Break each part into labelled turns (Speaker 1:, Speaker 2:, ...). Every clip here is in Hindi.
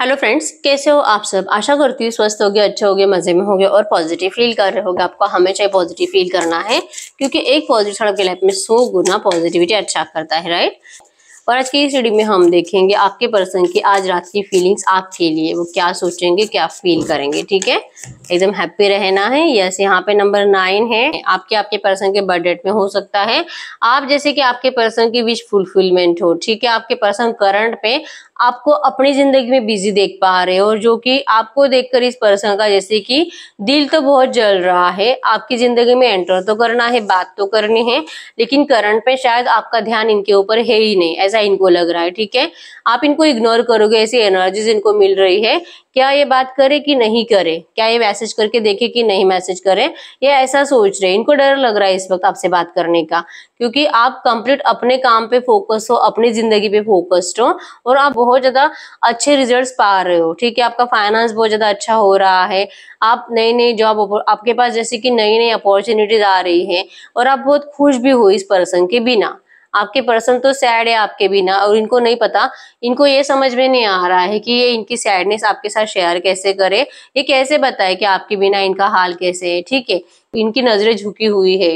Speaker 1: हेलो फ्रेंड्स कैसे हो आप सब आशा करती हूँ स्वस्थ हो गए अच्छे हो गए मज़े में हो गए और पॉजिटिव फील कर रहे हो आपको हमेशा पॉजिटिव फील करना है क्योंकि एक पॉजिटिव सड़क के लाइफ में सौ गुना पॉजिटिविटी अच्छा करता है राइट और आज की स्टडी में हम देखेंगे आपके पर्सन की आज रात की फीलिंग्स आपके लिए वो क्या सोचेंगे क्या फील करेंगे ठीक है एकदम हैप्पी रहना है यस यहाँ पे नंबर नाइन है आपके आपके पर्सन के बर्थडेट में हो सकता है आप जैसे कि आपके पर्सन की विश फुलफिलमेंट हो ठीक है आपके पर्सन करंट पे आपको अपनी जिंदगी में बिजी देख पा रहे हो और जो कि आपको देखकर इस पर्सन का जैसे कि दिल तो बहुत जल रहा है आपकी जिंदगी में एंटर तो करना है बात तो करनी है लेकिन करंट पे शायद आपका ध्यान इनके ऊपर है ही नहीं ऐसा इनको लग रहा है ठीक है आप इनको इग्नोर करोगे ऐसी एनर्जीज इनको मिल रही है क्या ये बात करे कि नहीं करे क्या ये मैसेज करके देखे कि नहीं मैसेज करे ये ऐसा सोच रहे इनको डर लग रहा है इस वक्त आपसे बात करने का क्योंकि आप कंप्लीट अपने काम पे फोकस हो अपनी जिंदगी पे फोकस्ड हो और आप बहुत बहुत ज़्यादा अच्छे रिजल्ट पा रहे हो ठीक है आपका फाइनेंस बहुत ज़्यादा अच्छा हो रहा है आप नई नई जॉब आपके पास जैसे कि नई नई अपॉर्चुनिटीज आ रही है और आप बहुत खुश भी हो इस पर्सन के बिना आपके पर्सन तो सैड है आपके बिना और इनको नहीं पता इनको ये समझ में नहीं आ रहा है कि ये इनकी सैडनेस आपके साथ शेयर कैसे करे ये कैसे बताए कि आपके बिना इनका हाल कैसे है ठीक है इनकी नजरें झुकी हुई है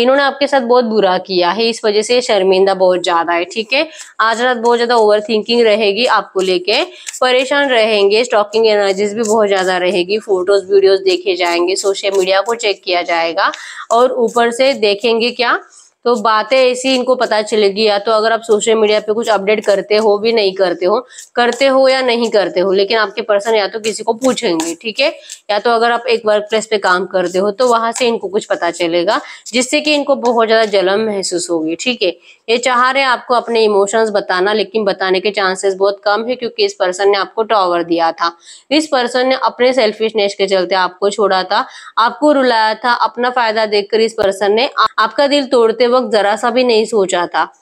Speaker 1: इन्होंने आपके साथ बहुत बुरा किया है इस वजह से शर्मिंदा बहुत ज्यादा है ठीक है आज रात बहुत ज्यादा ओवर थिंकिंग रहेगी आपको लेके परेशान रहेंगे स्टॉकिंग एनर्जीज भी बहुत ज्यादा रहेगी फोटोज वीडियोज देखे जाएंगे सोशल मीडिया को चेक किया जाएगा और ऊपर से देखेंगे क्या तो बातें ऐसी इनको पता चलेगी या तो अगर आप सोशल मीडिया पे कुछ अपडेट करते हो भी नहीं करते हो करते हो या नहीं करते हो लेकिन आपके पर्सन या तो किसी को पूछेंगे ठीक है या तो अगर आप एक वर्क प्लेस पे काम करते हो तो वहां से इनको कुछ पता चलेगा जिससे कि इनको बहुत ज्यादा जलन महसूस होगी ठीक है ये चाह रहे आपको अपने इमोशंस बताना लेकिन बताने के चांसेस बहुत कम है क्योंकि इस पर्सन ने आपको टॉवर दिया था इस पर्सन ने अपने सेल्फिशनेस के चलते आपको छोड़ा था आपको रुलाया था अपना फायदा देखकर इस पर्सन ने आपका दिल तोड़ते वक्त जरा सा भी नहीं सोचा था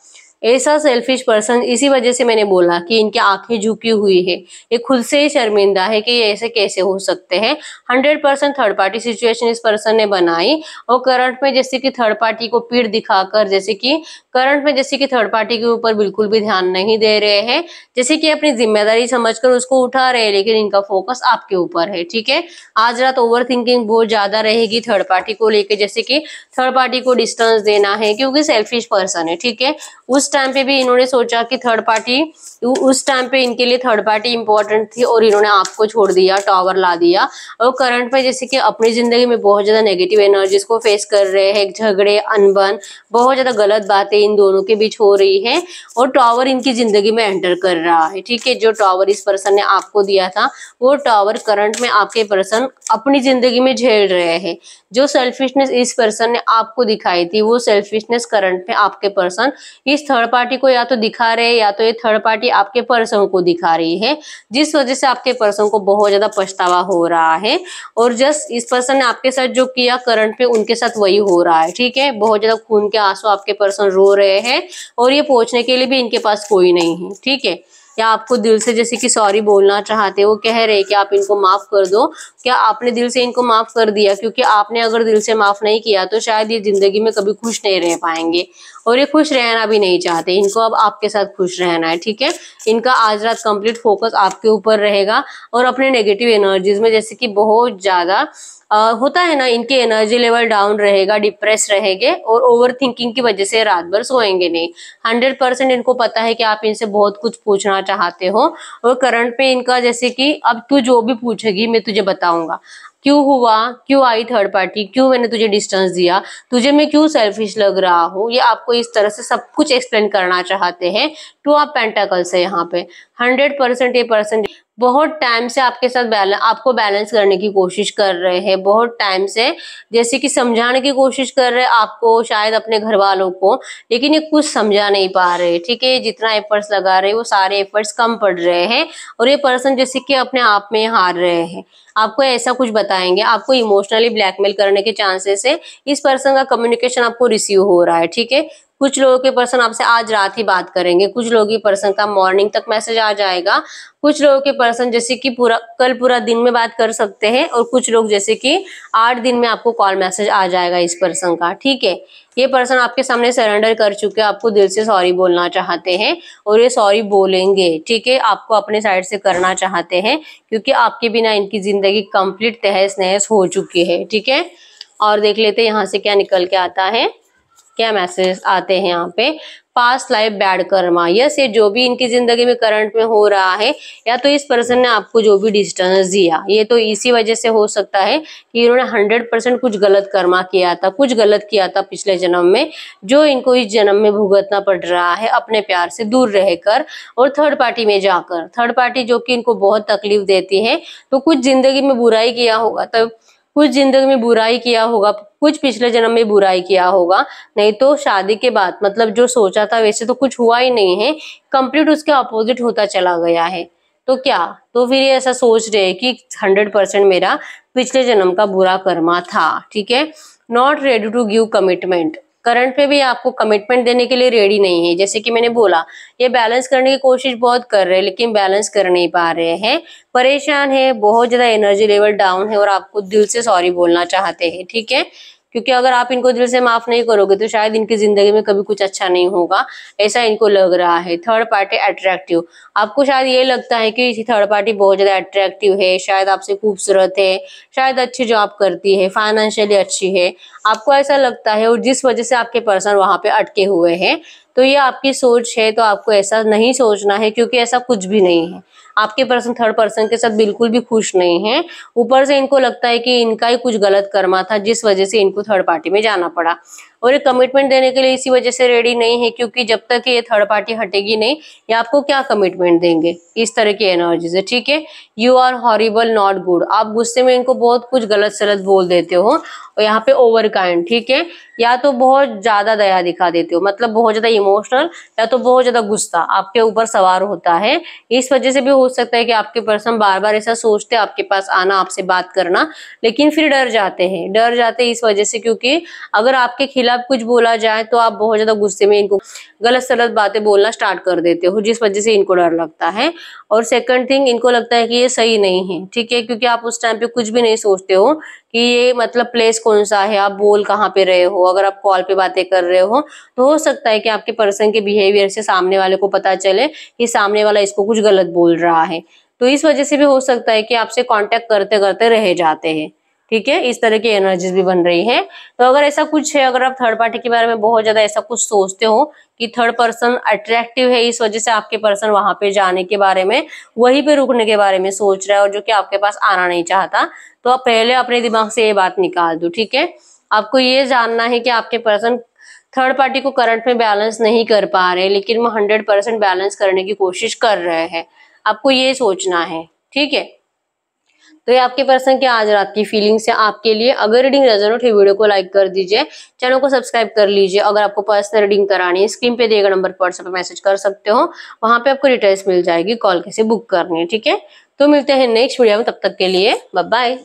Speaker 1: ऐसा सेल्फिश पर्सन इसी वजह से मैंने बोला कि इनकी आंखें झुकी हुई है ये खुद से ही शर्मिंदा है कि ये ऐसे कैसे हो सकते हैं hundred percent third party situation इस पर्सन ने बनाई और करंट में जैसे कि थर्ड पार्टी को पीठ दिखाकर जैसे कि करंट में जैसे कि थर्ड पार्टी के ऊपर बिल्कुल भी ध्यान नहीं दे रहे हैं जैसे कि अपनी जिम्मेदारी समझकर उसको उठा रहे हैं लेकिन इनका फोकस आपके ऊपर है ठीक है आज रात ओवर थिंकिंग बहुत ज्यादा रहेगी थर्ड पार्टी को लेकर जैसे कि थर्ड पार्टी को डिस्टेंस देना है क्योंकि सेल्फिश पर्सन है ठीक है उस टाइम पे भी इन्होंने सोचा कि थर्ड पार्टी उस टाइम पे इनके लिए थर्ड पार्टी इंपॉर्टेंट थी और इन्होंने आपको छोड़ दिया टावर ला दिया और करंट में जैसे कि अपनी जिंदगी में बहुत ज्यादा नेगेटिव एनर्जीज को फेस कर रहे हैं झगड़े अनबन बहुत ज्यादा गलत बातें लड़ाई इन दोनों के बीच हो रही है और टावर इनकी जिंदगी में एंटर कर रहा है ठीक है जो टावर इस पर्सन ने आपको दिया था वो टावर करंट में आपके पर्सन अपनी जिंदगी में झेल रहे हैं जो सेल्फिशनेस इस पर्सन ने आपको दिखाई थी वो सेल्फिशनेस करंट में आपके पर्सन इस थर्ड पार्टी को या तो दिखा रहे या तो ये थर्ड पार्टी आपके पर्सन को दिखा रही है जिस वजह से आपके पर्सन को बहुत ज्यादा पछतावा हो रहा है और जस्ट इस पर्सन ने आपके साथ जो किया करंट पे उनके साथ वही हो रहा है ठीक है बहुत ज्यादा खून के आंसू आपके पर्सन रो रहे हैं और ये पहुंचने के लिए भी इनके पास कोई नहीं है ठीक है या आपको दिल से जैसे कि सॉरी बोलना चाहते हो कह रहे कि आप इनको माफ़ कर दो क्या आपने दिल से इनको माफ कर दिया क्योंकि आपने अगर दिल से माफ नहीं किया तो शायद ये जिंदगी में कभी खुश नहीं रह पाएंगे और ये खुश रहना भी नहीं चाहते इनको अब आपके साथ खुश रहना है ठीक है इनका आज रात कंप्लीट फोकस आपके ऊपर रहेगा और अपने नेगेटिव एनर्जीज में जैसे कि बहुत ज्यादा होता है ना इनके एनर्जी लेवल डाउन रहेगा डिप्रेस रहेंगे और ओवर थिंकिंग की वजह से रात भर सोएंगे नहीं हंड्रेड परसेंट इनको पता है कि आप इनसे बहुत कुछ पूछना चाहते हो और करंट पे इनका जैसे कि अब तू जो भी पूछेगी मैं तुझे बता बताऊंगा क्यों हुआ क्यों आई थर्ड पार्टी क्यों मैंने तुझे डिस्टेंस दिया तुझे मैं क्यों सेल्फिश लग रहा हूँ ये आपको इस तरह से सब कुछ एक्सप्लेन करना चाहते हैं टू आप पेंटाकल्स है यहाँ पे हंड्रेड परसेंट ये पर्सन बहुत टाइम से आपके साथ बैलेंस आपको बैलेंस करने की कोशिश कर रहे हैं बहुत टाइम से जैसे कि समझाने की कोशिश कर रहे हैं आपको शायद अपने घर वालों को लेकिन ये कुछ समझा नहीं पा रहे ठीक है जितना एफर्ट्स लगा रहे वो सारे एफर्ट्स कम पड़ रहे हैं और ये पर्सन जैसे कि अपने आप में हार रहे हैं आपको ऐसा कुछ बताएंगे आपको इमोशनली ब्लैकमेल करने के चांसेस है इस पर्सन का कम्युनिकेशन आपको रिसीव हो रहा है ठीक है कुछ लोगों के पर्सन आपसे आज रात ही बात करेंगे कुछ लोगों के पर्सन का मॉर्निंग तक मैसेज आ जाएगा कुछ लोगों के पर्सन जैसे कि पूरा कल पूरा दिन में बात कर सकते हैं और कुछ लोग जैसे कि आठ दिन में आपको कॉल मैसेज आ जाएगा इस पर्सन का ठीक है ये पर्सन आपके सामने सरेंडर कर चुके हैं आपको दिल से सॉरी बोलना चाहते हैं और ये सॉरी बोलेंगे ठीक है आपको अपने साइड से करना चाहते हैं क्योंकि आपके बिना इनकी जिंदगी कंप्लीट तहस नहस हो चुकी है ठीक है और देख लेते हैं यहाँ से क्या निकल के आता है क्या मैसेज आते हैं यहाँ पे past life bad karma yes ये जो भी इनकी जिंदगी में करंट में हो रहा है या तो इस पर्सन ने आपको जो भी डिस्टेंस दिया ये तो इसी वजह से हो सकता है कि इन्होंने हंड्रेड परसेंट कुछ गलत कर्मा किया था कुछ गलत किया था पिछले जन्म में जो इनको इस जन्म में भुगतना पड़ रहा है अपने प्यार से दूर रहकर और थर्ड पार्टी में जाकर थर्ड पार्टी जो कि इनको बहुत तकलीफ देती है तो कुछ जिंदगी में बुराई किया होगा तब तो कुछ जिंदगी में बुराई किया होगा कुछ पिछले जन्म में बुराई किया होगा नहीं तो शादी के बाद मतलब जो सोचा था वैसे तो कुछ हुआ ही नहीं है कंप्लीट उसके अपोजिट होता चला गया है तो क्या तो फिर ये ऐसा सोच रहे हैं कि हंड्रेड परसेंट मेरा पिछले जन्म का बुरा कर्मा था ठीक है not ready to give commitment current पे भी आपको कमिटमेंट देने के लिए रेडी नहीं है जैसे कि मैंने बोला ये बैलेंस करने की कोशिश बहुत कर रहे हैं लेकिन बैलेंस कर नहीं पा रहे हैं परेशान है बहुत ज्यादा एनर्जी लेवल डाउन है और आपको दिल से सॉरी बोलना चाहते हैं ठीक है क्योंकि अगर आप इनको दिल से माफ नहीं करोगे तो शायद इनकी जिंदगी में कभी कुछ अच्छा नहीं होगा ऐसा इनको लग रहा है थर्ड पार्टी अट्रैक्टिव आपको शायद ये लगता है कि थर्ड पार्टी बहुत ज्यादा अट्रैक्टिव है शायद आपसे खूबसूरत है शायद अच्छी जॉब करती है फाइनेंशियली अच्छी है आपको ऐसा लगता है और जिस वजह से आपके पर्सन वहां पे अटके हुए हैं तो ये आपकी सोच है तो आपको ऐसा नहीं सोचना है क्योंकि ऐसा कुछ भी नहीं है आपके पर्सन थर्ड पर्सन के साथ बिल्कुल भी खुश नहीं है ऊपर से इनको लगता है कि इनका ही कुछ गलत कर्मा था जिस वजह से इनको थर्ड पार्टी में जाना पड़ा और ये कमिटमेंट देने के लिए इसी वजह से रेडी नहीं है क्योंकि जब तक ये थर्ड पार्टी हटेगी नहीं ये आपको क्या कमिटमेंट देंगे इस तरह की एनर्जीज है ठीक है you are horrible not good आप गुस्से में इनको बहुत कुछ गलत सलत बोल देते हो और यहाँ पे ओवर काइंड ठीक है या तो बहुत ज्यादा दया दिखा देते हो मतलब बहुत ज्यादा इमोशनल या तो बहुत ज्यादा गुस्सा आपके ऊपर सवार होता है इस वजह से भी हो सकता है कि आपके पर्सन बार बार ऐसा सोचते आपके पास आना आपसे बात करना लेकिन फिर डर जाते हैं डर जाते इस वजह से क्योंकि अगर आपके खिलाफ खिलाफ मतलब कुछ बोला जाए तो आप बहुत ज्यादा गुस्से में इनको गलत सलत बातें बोलना स्टार्ट कर देते हो जिस वजह से इनको डर लगता है और सेकंड थिंग इनको लगता है कि ये सही नहीं है ठीक है क्योंकि आप उस टाइम पे कुछ भी नहीं सोचते हो कि ये मतलब प्लेस कौन सा है आप बोल कहाँ पे रहे हो अगर आप कॉल पे बातें कर रहे हो तो हो सकता है कि आपके पर्सन के बिहेवियर से सामने वाले को पता चले कि सामने वाला इसको कुछ गलत बोल रहा है तो इस वजह से भी हो सकता है कि आपसे कांटेक्ट करते करते रह जाते हैं ठीक है इस तरह की एनर्जीज भी बन रही है तो अगर ऐसा कुछ है अगर आप थर्ड पार्टी के बारे में बहुत ज्यादा ऐसा कुछ सोचते हो कि थर्ड पर्सन अट्रैक्टिव है इस वजह से आपके पर्सन वहां पे जाने के बारे में वहीं पे रुकने के बारे में सोच रहा है और जो कि आपके पास आना नहीं चाहता तो आप पहले अपने दिमाग से ये बात निकाल दो ठीक है आपको ये जानना है कि आपके पर्सन थर्ड पार्टी को करंट में बैलेंस नहीं कर पा रहे लेकिन वो हंड्रेड परसेंट बैलेंस करने की कोशिश कर रहे हैं आपको ये सोचना है ठीक है तो ये आपके पर्सन की आज रात की फीलिंग्स है आपके लिए अगर रीडिंग रेजोनेट है वीडियो को लाइक कर दीजिए चैनल को सब्सक्राइब कर लीजिए अगर आपको पर्सनल रीडिंग करानी है स्क्रीन पे गए नंबर पर व्हाट्सएप मैसेज कर सकते हो वहां पे आपको डिटेल्स मिल जाएगी कॉल कैसे बुक करनी है ठीक है तो मिलते हैं नेक्स्ट वीडियो में तब तक के लिए बाय